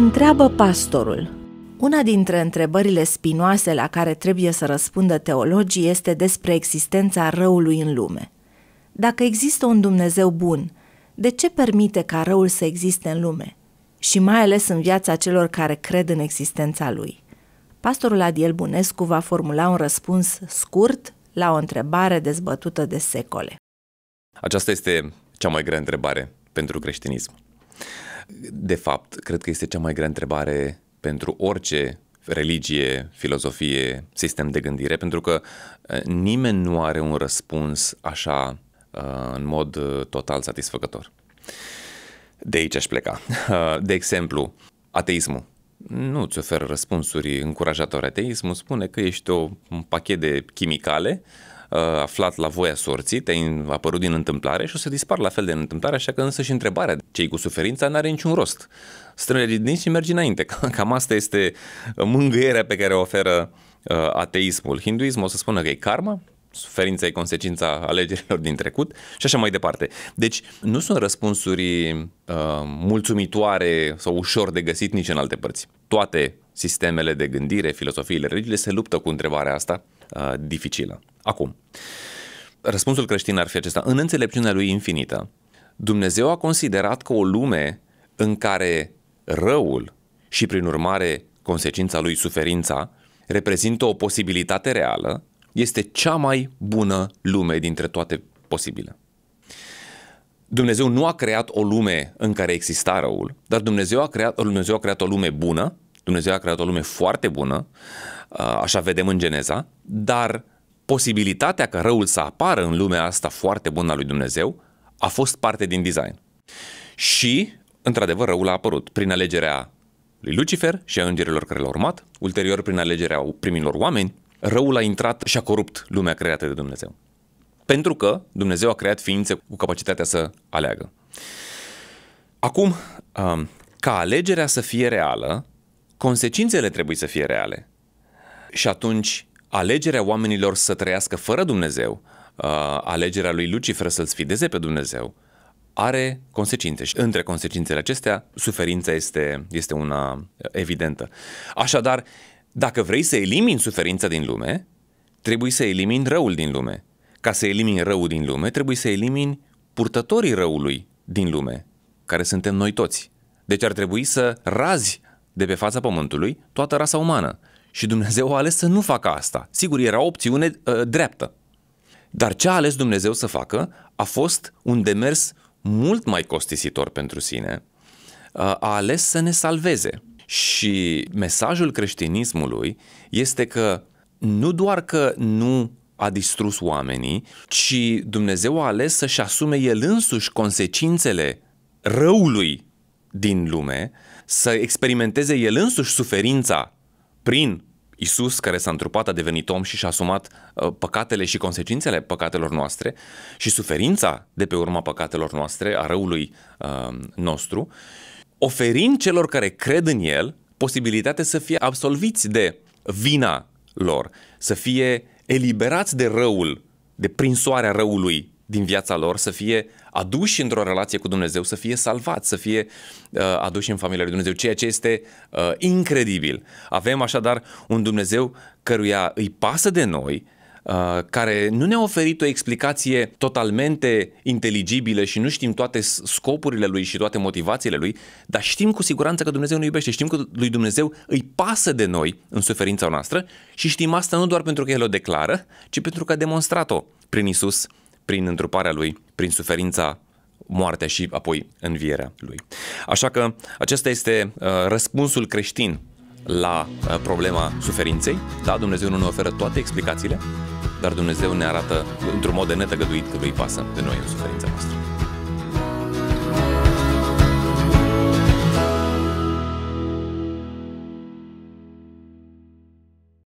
Întreabă pastorul. Una dintre întrebările spinoase la care trebuie să răspundă teologii este despre existența răului în lume. Dacă există un Dumnezeu bun, de ce permite ca răul să existe în lume? Și mai ales în viața celor care cred în existența lui. Pastorul Adiel Bunescu va formula un răspuns scurt la o întrebare dezbătută de secole. Aceasta este cea mai grea întrebare pentru creștinism. De fapt, cred că este cea mai grea întrebare pentru orice religie, filozofie, sistem de gândire, pentru că eh, nimeni nu are un răspuns așa eh, în mod eh, total satisfăcător. De aici aș pleca. De exemplu, ateismul. Nu ți oferă răspunsuri încurajatoare. Ateismul spune că ești o, un pachet de chimicale Uh, aflat la voia sorții, te-ai apărut din întâmplare și o să dispar la fel de în întâmplare, așa că însă și întrebarea cei cu suferința n-are niciun rost. Strâne din dinți și mergi înainte. Cam asta este mângâierea pe care o oferă uh, ateismul. Hinduismul o să spună că e karma, suferința e consecința alegerilor din trecut și așa mai departe. Deci nu sunt răspunsuri uh, mulțumitoare sau ușor de găsit nici în alte părți. Toate sistemele de gândire, filosofiile, religiile se luptă cu întrebarea asta Uh, dificilă. Acum, răspunsul creștin ar fi acesta. În înțelepciunea lui infinită, Dumnezeu a considerat că o lume în care răul și, prin urmare, consecința lui suferința, reprezintă o posibilitate reală, este cea mai bună lume dintre toate posibile. Dumnezeu nu a creat o lume în care exista răul, dar Dumnezeu a creat, Dumnezeu a creat o lume bună Dumnezeu a creat o lume foarte bună, uh, așa vedem în Geneza, dar posibilitatea că răul să apară în lumea asta foarte bună a lui Dumnezeu a fost parte din design. Și, într-adevăr, răul a apărut prin alegerea lui Lucifer și a îngerilor care l-au urmat, ulterior prin alegerea primilor oameni, răul a intrat și a corupt lumea creată de Dumnezeu. Pentru că Dumnezeu a creat ființe cu capacitatea să aleagă. Acum, um, ca alegerea să fie reală, consecințele trebuie să fie reale. Și atunci, alegerea oamenilor să trăiască fără Dumnezeu, uh, alegerea lui Lucifer să-l sfideze pe Dumnezeu, are consecințe și între consecințele acestea, suferința este, este una evidentă. Așadar, dacă vrei să elimini suferința din lume, trebuie să elimini răul din lume. Ca să elimini răul din lume, trebuie să elimini purtătorii răului din lume, care suntem noi toți. Deci ar trebui să razi de pe fața pământului toată rasa umană. Și Dumnezeu a ales să nu facă asta. Sigur, era o opțiune uh, dreaptă. Dar ce a ales Dumnezeu să facă a fost un demers mult mai costisitor pentru sine. Uh, a ales să ne salveze. Și mesajul creștinismului este că nu doar că nu a distrus oamenii, ci Dumnezeu a ales să-și asume el însuși consecințele răului din lume, să experimenteze el însuși suferința prin Isus care s-a întrupat, a devenit om și și-a asumat uh, păcatele și consecințele păcatelor noastre și suferința de pe urma păcatelor noastre, a răului uh, nostru, oferind celor care cred în el posibilitatea să fie absolviți de vina lor, să fie eliberați de răul, de prinsoarea răului din viața lor, să fie aduși într-o relație cu Dumnezeu, să fie salvați, să fie uh, aduși în familia lui Dumnezeu, ceea ce este uh, incredibil. Avem așadar un Dumnezeu căruia îi pasă de noi, uh, care nu ne-a oferit o explicație totalmente inteligibilă și nu știm toate scopurile lui și toate motivațiile lui, dar știm cu siguranță că Dumnezeu ne iubește, știm că lui Dumnezeu îi pasă de noi în suferința noastră și știm asta nu doar pentru că El o declară, ci pentru că a demonstrat-o prin Isus prin întruparea lui, prin suferința moartea și apoi învierea lui. Așa că acesta este uh, răspunsul creștin la uh, problema suferinței. Da, Dumnezeu nu ne oferă toate explicațiile, dar Dumnezeu ne arată într-un mod de netăgăduit că lui pasă de noi în suferința noastră.